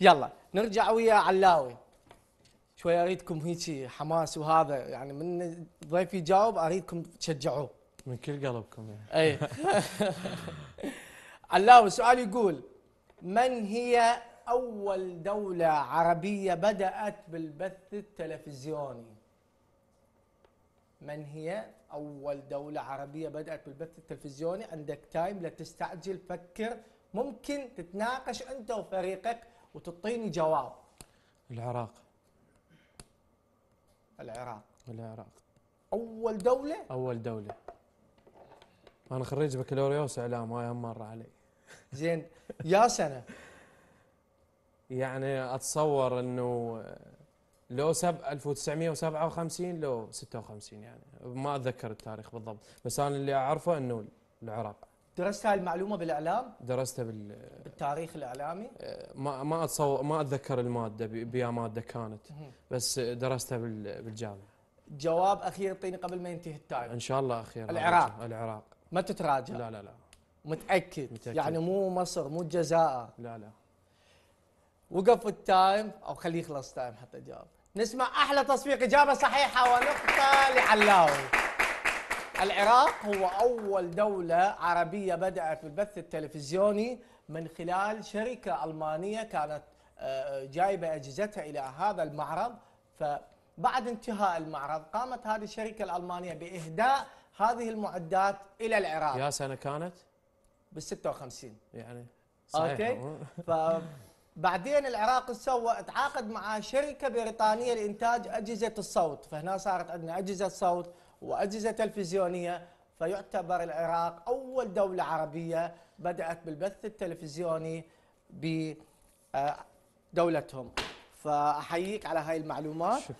يلا نرجع ويا علاوي شوي اريدكم هيك حماس وهذا يعني من ضيفي يجاوب اريدكم تشجعوه من كل قلبكم يعني اي علاوي سؤال يقول من هي اول دوله عربيه بدات بالبث التلفزيوني من هي اول دوله عربيه بدات بالبث التلفزيوني عندك تايم لا تستعجل فكر ممكن تتناقش انت وفريقك وتعطيني جواب العراق العراق العراق اول دوله اول دوله انا خريج بكالوريوس اعلام هاي هم مره علي زين يا سنه يعني اتصور انه لو سب 1957 لو 56 يعني ما اتذكر التاريخ بالضبط بس انا اللي اعرفه انه العراق درست هاي المعلومه بالاعلام؟ درستها بال بالتاريخ الاعلامي؟ آه، ما ما اتصور ما اتذكر الماده بيا ماده كانت بس درستها بالجامعه. جواب اخير اعطيني قبل ما ينتهي التايم. ان شاء الله اخير. العراق. العراق. ما تتراجع. لا لا لا. متأكد. متأكد. يعني مو مصر مو الجزائر. لا لا. وقف التايم او خليه يخلص تايم حتى جاوب. نسمع احلى تصفيق اجابه صحيحه ونقطه لعلاوي. العراق هو أول دولة عربية بدأت بالبث التلفزيوني من خلال شركة ألمانية كانت آه، جايبة أجهزتها إلى هذا المعرض فبعد انتهاء المعرض قامت هذه الشركة الألمانية بإهداء هذه المعدات إلى العراق يا سنة كانت؟ بال 56 يعني صحيح أوكي فبعدين العراق سوى تعاقد مع شركة بريطانية لإنتاج أجهزة الصوت فهنا صارت عندنا أجهزة صوت وأجهزة تلفزيونية فيعتبر العراق أول دولة عربية بدأت بالبث التلفزيوني بدولتهم آه، فأحييك على هاي المعلومات شكرا.